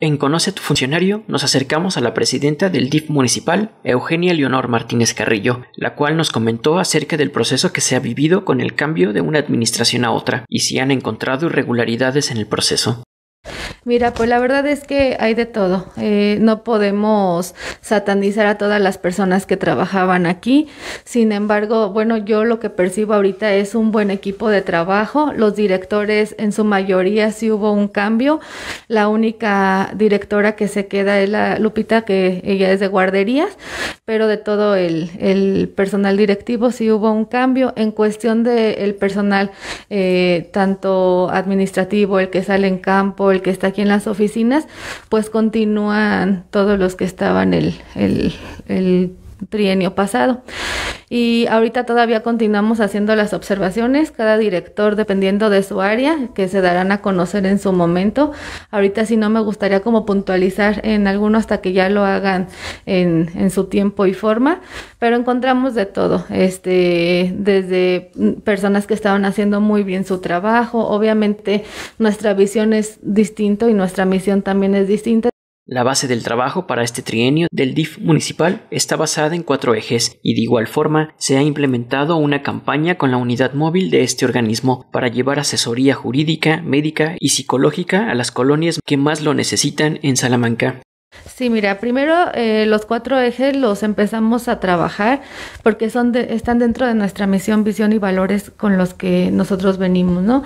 En Conoce a tu funcionario nos acercamos a la presidenta del DIF municipal, Eugenia Leonor Martínez Carrillo, la cual nos comentó acerca del proceso que se ha vivido con el cambio de una administración a otra y si han encontrado irregularidades en el proceso. Mira, pues la verdad es que hay de todo. Eh, no podemos satanizar a todas las personas que trabajaban aquí. Sin embargo, bueno, yo lo que percibo ahorita es un buen equipo de trabajo. Los directores, en su mayoría, sí hubo un cambio. La única directora que se queda es la Lupita, que ella es de guarderías, pero de todo el, el personal directivo sí hubo un cambio en cuestión del personal, eh, tanto administrativo, el que sale en campo, el que está aquí en las oficinas, pues continúan todos los que estaban el, el, el trienio pasado. Y ahorita todavía continuamos haciendo las observaciones, cada director dependiendo de su área, que se darán a conocer en su momento. Ahorita si no me gustaría como puntualizar en alguno hasta que ya lo hagan en, en su tiempo y forma, pero encontramos de todo, este, desde personas que estaban haciendo muy bien su trabajo, obviamente nuestra visión es distinto y nuestra misión también es distinta. La base del trabajo para este trienio del DIF municipal está basada en cuatro ejes y de igual forma se ha implementado una campaña con la unidad móvil de este organismo para llevar asesoría jurídica, médica y psicológica a las colonias que más lo necesitan en Salamanca. Sí, mira, primero eh, los cuatro ejes los empezamos a trabajar porque son están dentro de nuestra misión, visión y valores con los que nosotros venimos, ¿no?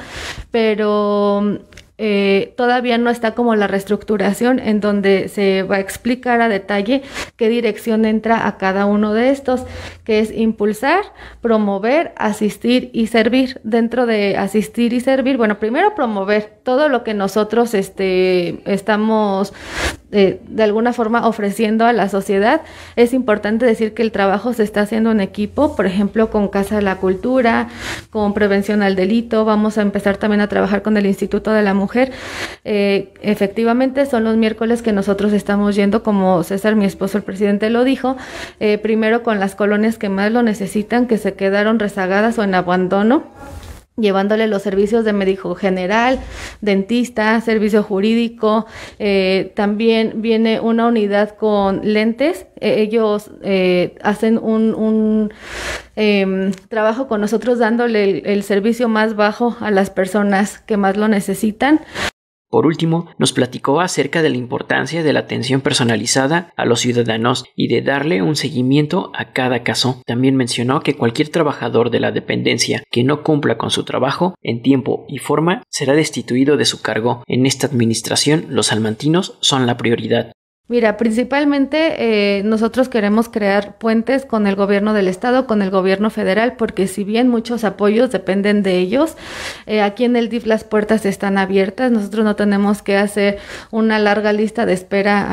Pero eh, todavía no está como la reestructuración en donde se va a explicar a detalle qué dirección entra a cada uno de estos, que es impulsar, promover, asistir y servir. Dentro de asistir y servir, bueno, primero promover todo lo que nosotros este, estamos eh, de alguna forma ofreciendo a la sociedad. Es importante decir que el trabajo se está haciendo en equipo, por ejemplo, con Casa de la Cultura, con Prevención al Delito, vamos a empezar también a trabajar con el Instituto de la Mujer. Eh, efectivamente, son los miércoles que nosotros estamos yendo, como César, mi esposo, el presidente, lo dijo, eh, primero con las colonias que más lo necesitan, que se quedaron rezagadas o en abandono llevándole los servicios de médico general, dentista, servicio jurídico. Eh, también viene una unidad con lentes. E-, ellos eh, hacen un, em, trabajo con nosotros dándole el servicio más bajo a las personas que más lo necesitan. Por último, nos platicó acerca de la importancia de la atención personalizada a los ciudadanos y de darle un seguimiento a cada caso. También mencionó que cualquier trabajador de la dependencia que no cumpla con su trabajo en tiempo y forma será destituido de su cargo. En esta administración los almantinos son la prioridad. Mira, principalmente eh, nosotros queremos crear puentes con el gobierno del estado, con el gobierno federal, porque si bien muchos apoyos dependen de ellos, eh, aquí en el DIF las puertas están abiertas, nosotros no tenemos que hacer una larga lista de espera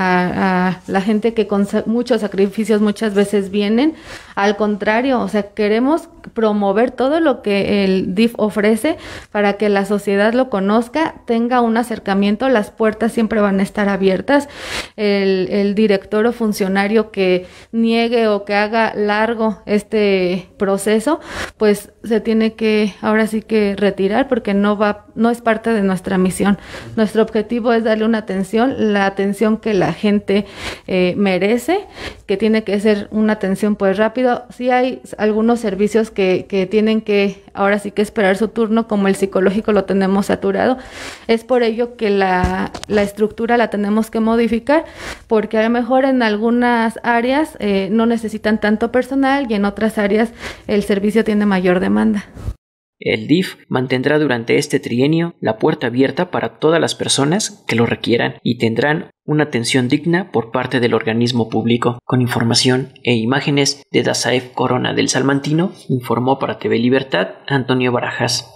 a, la gente que con muchos sacrificios muchas veces vienen, al contrario, o sea, queremos promover todo lo que el DIF ofrece para que la sociedad lo conozca, tenga un acercamiento, las puertas siempre van a estar abiertas. Eh, el, director o funcionario que niegue o que haga largo este proceso, pues se tiene que ahora sí que retirar porque no va no es parte de nuestra misión. Nuestro objetivo es darle una atención, la atención que la gente eh, merece, que tiene que ser una atención pues rápido. Si hay algunos servicios que, que tienen que ahora sí que esperar su turno, como el psicológico lo tenemos saturado. Es por ello que la, la estructura la tenemos que modificar, porque a lo mejor en algunas áreas eh, no necesitan tanto personal y en otras áreas el servicio tiene mayor demanda. El DIF mantendrá durante este trienio la puerta abierta para todas las personas que lo requieran y tendrán una atención digna por parte del organismo público. Con información e imágenes de Dasaef Corona del Salmantino, informó para TV Libertad Antonio Barajas.